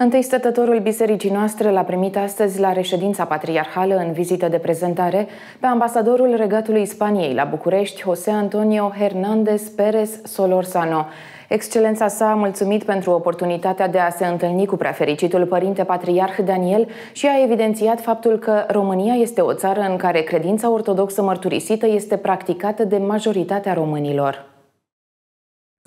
Întâi stătătorul bisericii noastre l-a primit astăzi la reședința patriarhală în vizită de prezentare pe ambasadorul regatului Spaniei la București, José Antonio Hernández Pérez Solorzano. Excelența sa a mulțumit pentru oportunitatea de a se întâlni cu preafericitul părinte patriarh Daniel și a evidențiat faptul că România este o țară în care credința ortodoxă mărturisită este practicată de majoritatea românilor.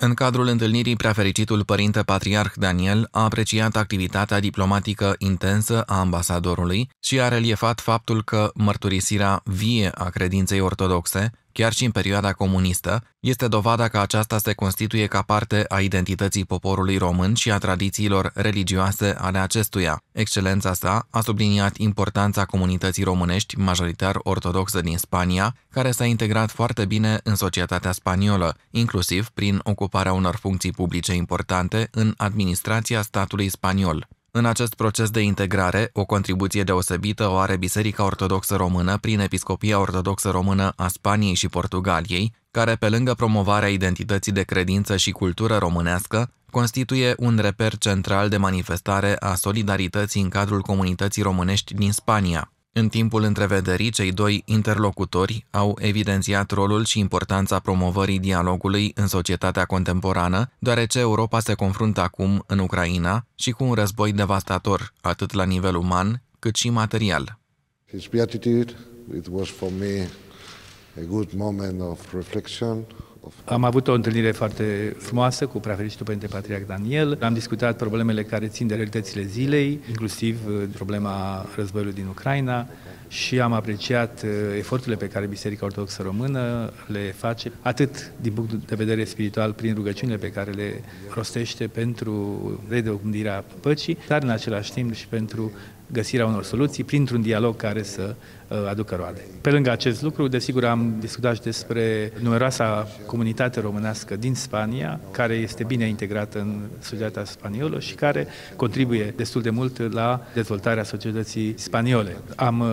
În cadrul întâlnirii, prefericitul părinte patriarh Daniel a apreciat activitatea diplomatică intensă a ambasadorului și a reliefat faptul că mărturisirea vie a credinței ortodoxe chiar și în perioada comunistă, este dovada că aceasta se constituie ca parte a identității poporului român și a tradițiilor religioase ale acestuia. Excelența sa a subliniat importanța comunității românești majoritar ortodoxă din Spania, care s-a integrat foarte bine în societatea spaniolă, inclusiv prin ocuparea unor funcții publice importante în administrația statului spaniol. În acest proces de integrare, o contribuție deosebită o are Biserica Ortodoxă Română prin Episcopia Ortodoxă Română a Spaniei și Portugaliei, care, pe lângă promovarea identității de credință și cultură românească, constituie un reper central de manifestare a solidarității în cadrul comunității românești din Spania. În timpul întrevederii, cei doi interlocutori au evidențiat rolul și importanța promovării dialogului în societatea contemporană, deoarece Europa se confruntă acum în Ucraina și cu un război devastator, atât la nivel uman, cât și material. His beatitude, it was for me a good moment of reflection, am avut o întâlnire foarte frumoasă cu preaferitul Părinte Patriarh Daniel. Am discutat problemele care țin de realitățile zilei, inclusiv uh, problema războiului din Ucraina și am apreciat uh, eforturile pe care Biserica Ortodoxă Română le face, atât din punct de vedere spiritual, prin rugăciunile pe care le rostește pentru redocândirea păcii, dar în același timp și pentru găsirea unor soluții printr-un dialog care să uh, aducă roade. Pe lângă acest lucru, desigur, am discutat și despre numeroasa comunitate românească din Spania, care este bine integrată în societatea spaniolă și care contribuie destul de mult la dezvoltarea societății spaniole. Am uh,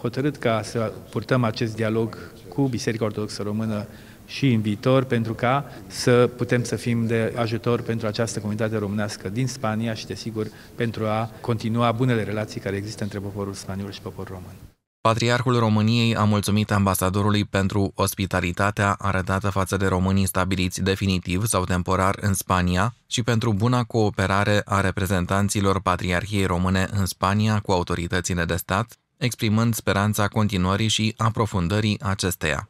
hotărât ca să purtăm acest dialog cu Biserica Ortodoxă Română și în viitor pentru ca să putem să fim de ajutor pentru această comunitate românească din Spania și, desigur, pentru a continua bunele relații care există între poporul spaniol și poporul român. Patriarhul României a mulțumit ambasadorului pentru ospitalitatea arătată față de românii stabiliți definitiv sau temporar în Spania și pentru buna cooperare a reprezentanților Patriarhiei Române în Spania cu autoritățile de stat, exprimând speranța continuării și aprofundării acesteia.